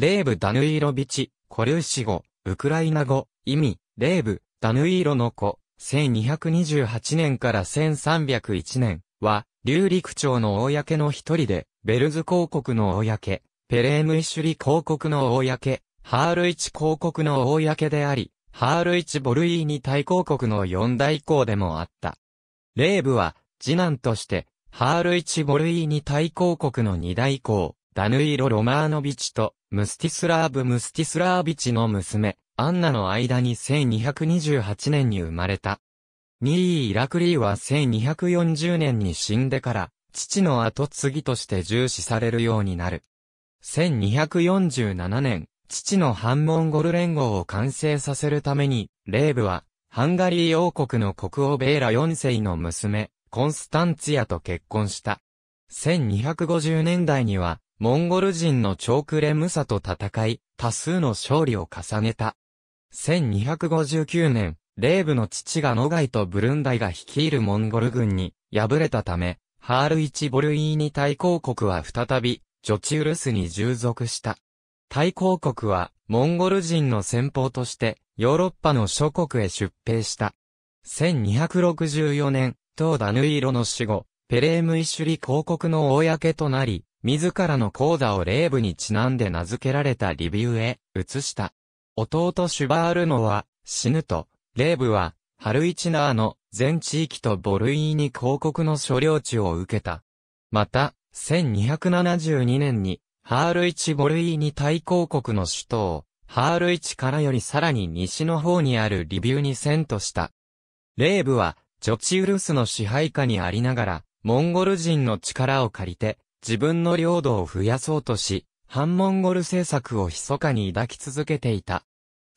レーブ・ダヌイーロビチ、コルーシ語、ウクライナ語、意味、レーブ、ダヌイーロの子、1228年から1301年は、流陸町の公の一人で、ベルズ公国の公、ペレームイシュリ公国の公、ハールイチ公国の公であり、ハールイチ・ボルイーニ大公国の四大公でもあった。レーブは、次男として、ハールイチ・ボルイーニ大公国の二大公、ダヌイロ・ロマーノビチと、ムスティスラーブ・ムスティスラービチの娘、アンナの間に1228年に生まれた。ニー・イラクリーは1240年に死んでから、父の後継ぎとして重視されるようになる。1247年、父の反モンゴル連合を完成させるために、レーブは、ハンガリー王国の国王ベーラ4世の娘、コンスタンツィアと結婚した。1250年代には、モンゴル人のチョークレムサと戦い、多数の勝利を重ねた。1259年、レーブの父がノガイとブルンダイが率いるモンゴル軍に敗れたため、ハールイチ・ボルイーニ大公国は再び、ジョチウルスに従属した。大公国は、モンゴル人の先方として、ヨーロッパの諸国へ出兵した。1264年、東ダヌイロの死後、ペレームイシュリ公国の公となり、自らの講座をレーブにちなんで名付けられたリビューへ移した。弟シュバールノは死ぬと、レーブはハルイチナーの全地域とボルイーニ広告の所領地を受けた。また、1272年にハールイチボルイーニ大公国の首都をハールイチからよりさらに西の方にあるリビューに遷都した。レーブはジョチウルスの支配下にありながら、モンゴル人の力を借りて、自分の領土を増やそうとし、反モンゴル政策を密かに抱き続けていた。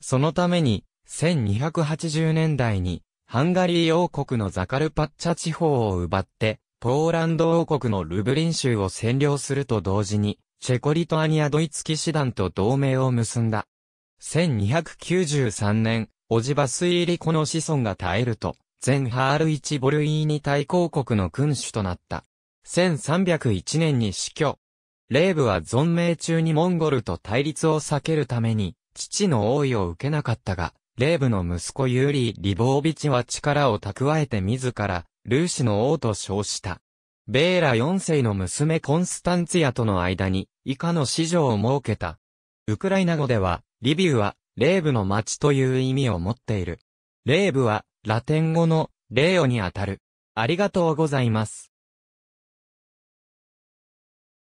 そのために、1280年代に、ハンガリー王国のザカルパッチャ地方を奪って、ポーランド王国のルブリン州を占領すると同時に、チェコリトアニアドイツ騎士団と同盟を結んだ。1293年、オジバスイリコの子孫が絶えると、前ハールイチボルイーニ大公国の君主となった。1301年に死去。霊部は存命中にモンゴルと対立を避けるために、父の王位を受けなかったが、霊部の息子ユーリー・リボービチは力を蓄えて自ら、ルーシの王と称した。ベーラ4世の娘コンスタンツィアとの間に、以下の子女を設けた。ウクライナ語では、リビウは、霊部の町という意味を持っている。霊部は、ラテン語の、霊ーオにあたる。ありがとうございます。